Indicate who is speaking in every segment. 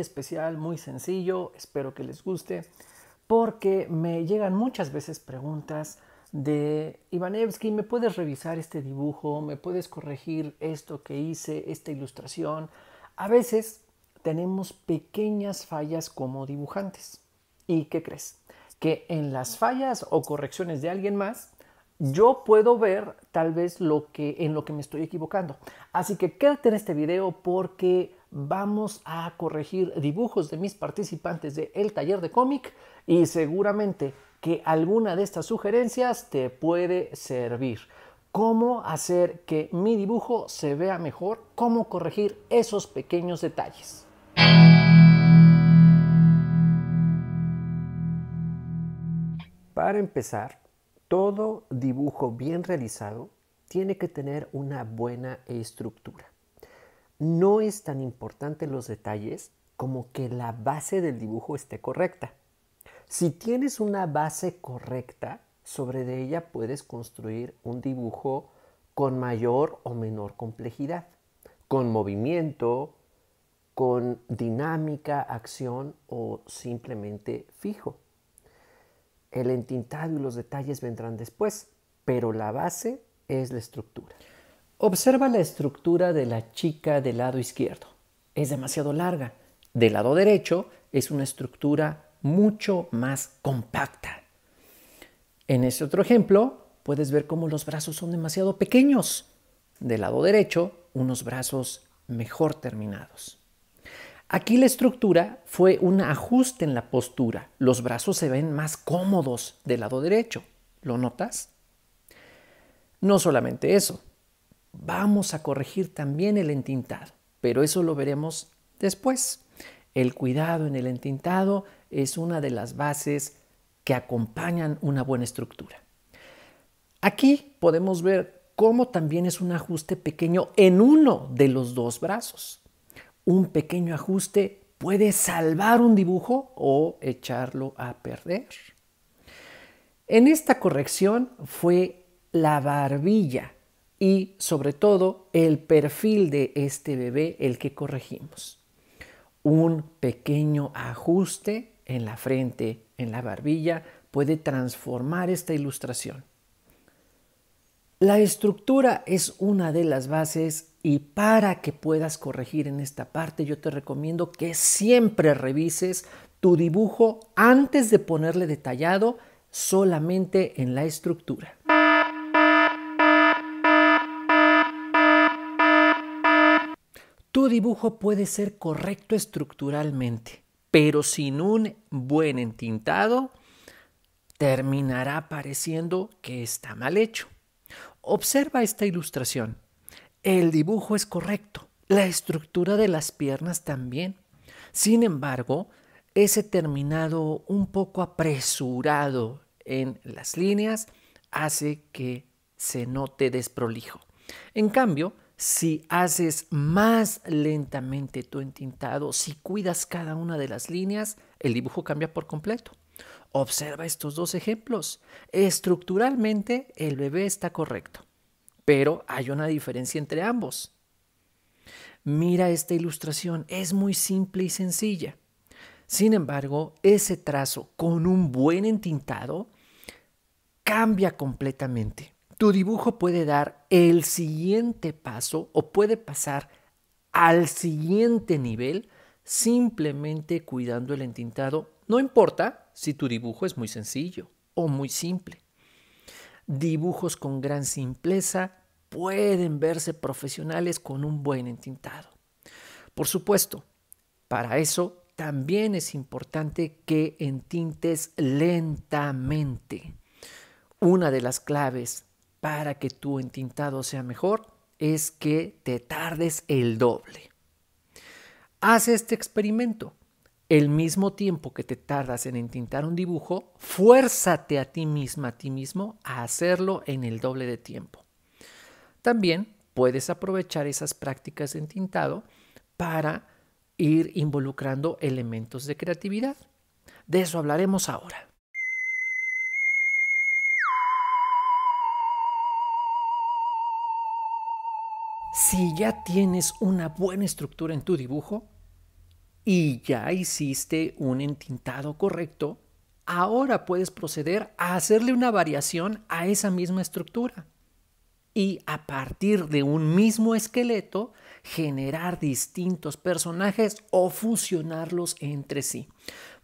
Speaker 1: especial, muy sencillo, espero que les guste, porque me llegan muchas veces preguntas de Ivanevsky, ¿me puedes revisar este dibujo? ¿Me puedes corregir esto que hice, esta ilustración? A veces tenemos pequeñas fallas como dibujantes. ¿Y qué crees? Que en las fallas o correcciones de alguien más, yo puedo ver tal vez lo que en lo que me estoy equivocando. Así que quédate en este video porque vamos a corregir dibujos de mis participantes de El Taller de Cómic y seguramente que alguna de estas sugerencias te puede servir. Cómo hacer que mi dibujo se vea mejor, cómo corregir esos pequeños detalles. Para empezar, todo dibujo bien realizado tiene que tener una buena estructura no es tan importante los detalles como que la base del dibujo esté correcta. Si tienes una base correcta, sobre de ella puedes construir un dibujo con mayor o menor complejidad, con movimiento, con dinámica, acción o simplemente fijo. El entintado y los detalles vendrán después, pero la base es la estructura. Observa la estructura de la chica del lado izquierdo. Es demasiado larga. Del lado derecho es una estructura mucho más compacta. En este otro ejemplo, puedes ver cómo los brazos son demasiado pequeños. Del lado derecho, unos brazos mejor terminados. Aquí la estructura fue un ajuste en la postura. Los brazos se ven más cómodos del lado derecho. ¿Lo notas? No solamente eso, vamos a corregir también el entintado, pero eso lo veremos después. El cuidado en el entintado es una de las bases que acompañan una buena estructura. Aquí podemos ver cómo también es un ajuste pequeño en uno de los dos brazos. Un pequeño ajuste puede salvar un dibujo o echarlo a perder. En esta corrección fue la barbilla y sobre todo el perfil de este bebé el que corregimos. Un pequeño ajuste en la frente, en la barbilla, puede transformar esta ilustración. La estructura es una de las bases y para que puedas corregir en esta parte yo te recomiendo que siempre revises tu dibujo antes de ponerle detallado solamente en la estructura. dibujo puede ser correcto estructuralmente, pero sin un buen entintado terminará pareciendo que está mal hecho. Observa esta ilustración. El dibujo es correcto, la estructura de las piernas también. Sin embargo, ese terminado un poco apresurado en las líneas hace que se note desprolijo. En cambio, si haces más lentamente tu entintado, si cuidas cada una de las líneas, el dibujo cambia por completo. Observa estos dos ejemplos. Estructuralmente el bebé está correcto, pero hay una diferencia entre ambos. Mira esta ilustración, es muy simple y sencilla. Sin embargo, ese trazo con un buen entintado cambia completamente tu dibujo puede dar el siguiente paso o puede pasar al siguiente nivel simplemente cuidando el entintado, no importa si tu dibujo es muy sencillo o muy simple. Dibujos con gran simpleza pueden verse profesionales con un buen entintado. Por supuesto, para eso también es importante que entintes lentamente. Una de las claves para que tu entintado sea mejor es que te tardes el doble. Haz este experimento. El mismo tiempo que te tardas en entintar un dibujo, fuérzate a ti misma, a ti mismo, a hacerlo en el doble de tiempo. También puedes aprovechar esas prácticas de entintado para ir involucrando elementos de creatividad. De eso hablaremos ahora. si ya tienes una buena estructura en tu dibujo y ya hiciste un entintado correcto, ahora puedes proceder a hacerle una variación a esa misma estructura y a partir de un mismo esqueleto generar distintos personajes o fusionarlos entre sí.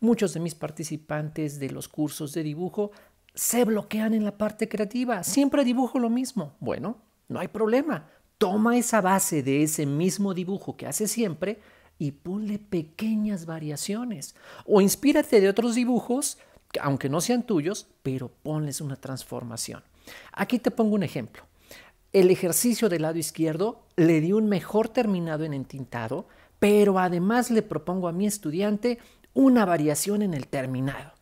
Speaker 1: Muchos de mis participantes de los cursos de dibujo se bloquean en la parte creativa. Siempre dibujo lo mismo. Bueno, no hay problema. Toma esa base de ese mismo dibujo que hace siempre y ponle pequeñas variaciones. O inspírate de otros dibujos, aunque no sean tuyos, pero ponles una transformación. Aquí te pongo un ejemplo. El ejercicio del lado izquierdo le di un mejor terminado en entintado, pero además le propongo a mi estudiante una variación en el terminado.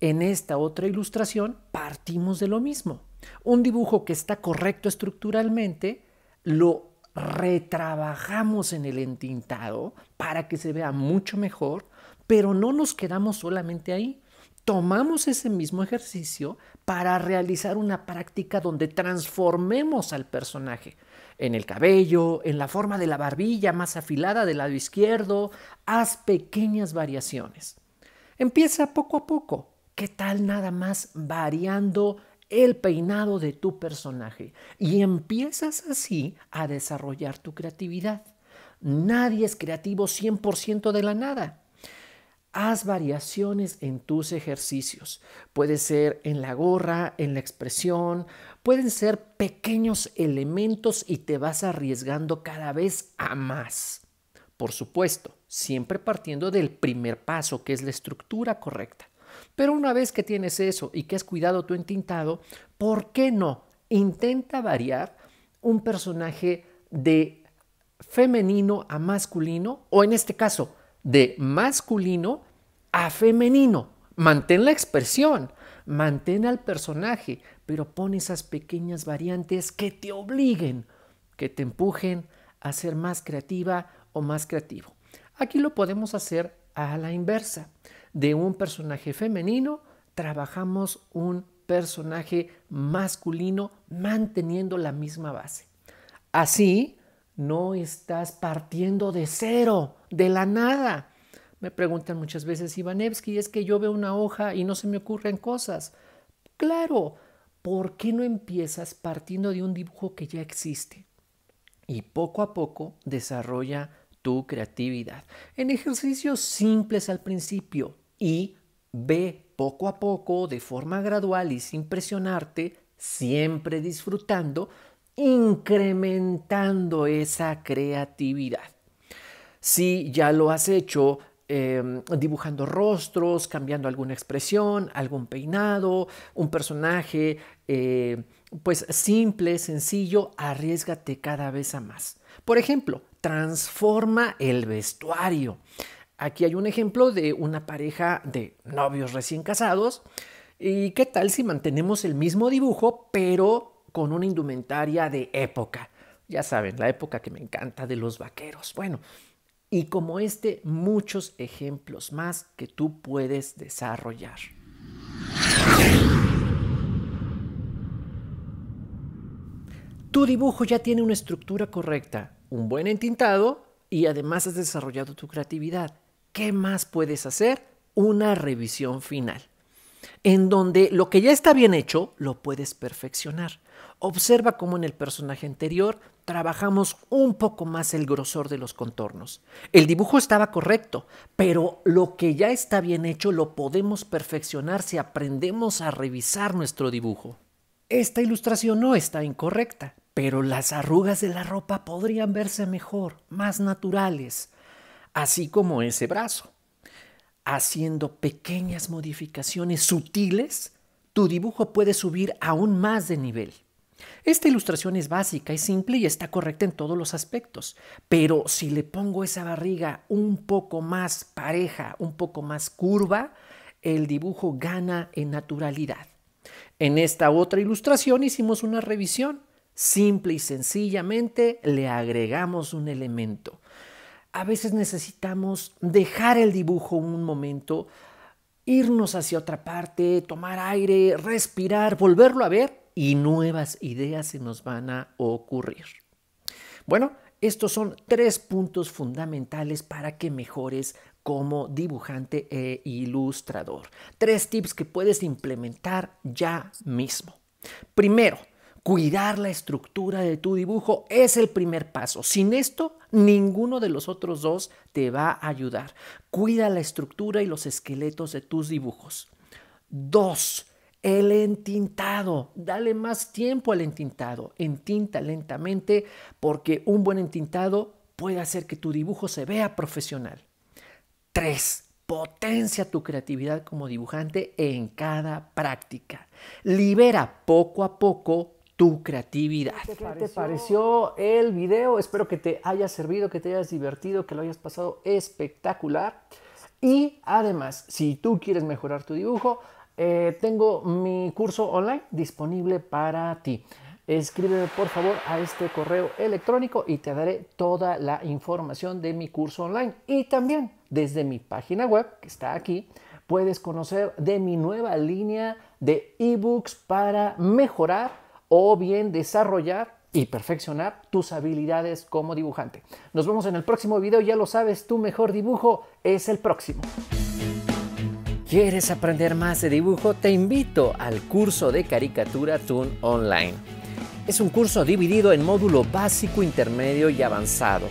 Speaker 1: En esta otra ilustración partimos de lo mismo. Un dibujo que está correcto estructuralmente, lo retrabajamos en el entintado para que se vea mucho mejor, pero no nos quedamos solamente ahí. Tomamos ese mismo ejercicio para realizar una práctica donde transformemos al personaje en el cabello, en la forma de la barbilla más afilada del lado izquierdo, haz pequeñas variaciones. Empieza poco a poco. ¿Qué tal nada más variando el peinado de tu personaje. Y empiezas así a desarrollar tu creatividad. Nadie es creativo 100% de la nada. Haz variaciones en tus ejercicios. Puede ser en la gorra, en la expresión, pueden ser pequeños elementos y te vas arriesgando cada vez a más. Por supuesto, siempre partiendo del primer paso, que es la estructura correcta. Pero una vez que tienes eso y que has cuidado tu entintado, ¿por qué no? Intenta variar un personaje de femenino a masculino, o en este caso, de masculino a femenino. Mantén la expresión, mantén al personaje, pero pon esas pequeñas variantes que te obliguen, que te empujen a ser más creativa o más creativo. Aquí lo podemos hacer a la inversa de un personaje femenino, trabajamos un personaje masculino manteniendo la misma base. Así no estás partiendo de cero, de la nada. Me preguntan muchas veces, Ivanevsky, es que yo veo una hoja y no se me ocurren cosas. Claro, ¿por qué no empiezas partiendo de un dibujo que ya existe? Y poco a poco desarrolla tu creatividad. En ejercicios simples al principio, y ve poco a poco, de forma gradual y sin presionarte, siempre disfrutando, incrementando esa creatividad. Si ya lo has hecho em, dibujando rostros, cambiando alguna expresión, algún peinado, un personaje, eh, pues simple, sencillo, arriesgate cada vez a más. Por ejemplo, transforma el vestuario. Aquí hay un ejemplo de una pareja de novios recién casados. ¿Y qué tal si mantenemos el mismo dibujo, pero con una indumentaria de época? Ya saben, la época que me encanta de los vaqueros. Bueno, y como este, muchos ejemplos más que tú puedes desarrollar. Tu dibujo ya tiene una estructura correcta, un buen entintado y además has desarrollado tu creatividad. ¿Qué más puedes hacer? Una revisión final, en donde lo que ya está bien hecho lo puedes perfeccionar. Observa cómo en el personaje anterior trabajamos un poco más el grosor de los contornos. El dibujo estaba correcto, pero lo que ya está bien hecho lo podemos perfeccionar si aprendemos a revisar nuestro dibujo. Esta ilustración no está incorrecta, pero las arrugas de la ropa podrían verse mejor, más naturales así como ese brazo. Haciendo pequeñas modificaciones sutiles, tu dibujo puede subir aún más de nivel. Esta ilustración es básica y simple y está correcta en todos los aspectos, pero si le pongo esa barriga un poco más pareja, un poco más curva, el dibujo gana en naturalidad. En esta otra ilustración hicimos una revisión. Simple y sencillamente le agregamos un elemento a veces necesitamos dejar el dibujo un momento, irnos hacia otra parte, tomar aire, respirar, volverlo a ver y nuevas ideas se nos van a ocurrir. Bueno, estos son tres puntos fundamentales para que mejores como dibujante e ilustrador. Tres tips que puedes implementar ya mismo. Primero, Cuidar la estructura de tu dibujo es el primer paso. Sin esto, ninguno de los otros dos te va a ayudar. Cuida la estructura y los esqueletos de tus dibujos. Dos, el entintado. Dale más tiempo al entintado. Entinta lentamente porque un buen entintado puede hacer que tu dibujo se vea profesional. Tres, Potencia tu creatividad como dibujante en cada práctica. Libera poco a poco tu creatividad. ¿Qué te pareció el video? Espero que te haya servido, que te hayas divertido, que lo hayas pasado espectacular. Y además, si tú quieres mejorar tu dibujo, eh, tengo mi curso online disponible para ti. Escríbeme por favor a este correo electrónico y te daré toda la información de mi curso online. Y también desde mi página web, que está aquí, puedes conocer de mi nueva línea de ebooks para mejorar o bien desarrollar y perfeccionar tus habilidades como dibujante. Nos vemos en el próximo video, ya lo sabes, tu mejor dibujo es el próximo. ¿Quieres aprender más de dibujo? Te invito al curso de caricatura Toon Online. Es un curso dividido en módulo básico, intermedio y avanzado.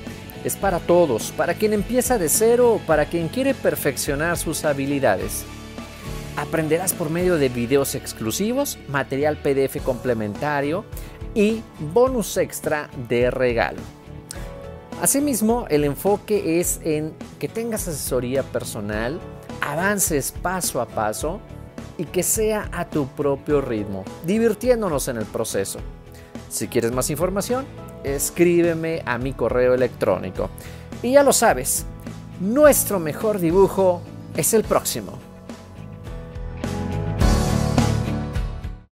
Speaker 1: Es para todos, para quien empieza de cero o para quien quiere perfeccionar sus habilidades. Aprenderás por medio de videos exclusivos, material PDF complementario y bonus extra de regalo. Asimismo, el enfoque es en que tengas asesoría personal, avances paso a paso y que sea a tu propio ritmo, divirtiéndonos en el proceso. Si quieres más información, escríbeme a mi correo electrónico. Y ya lo sabes, nuestro mejor dibujo es el próximo.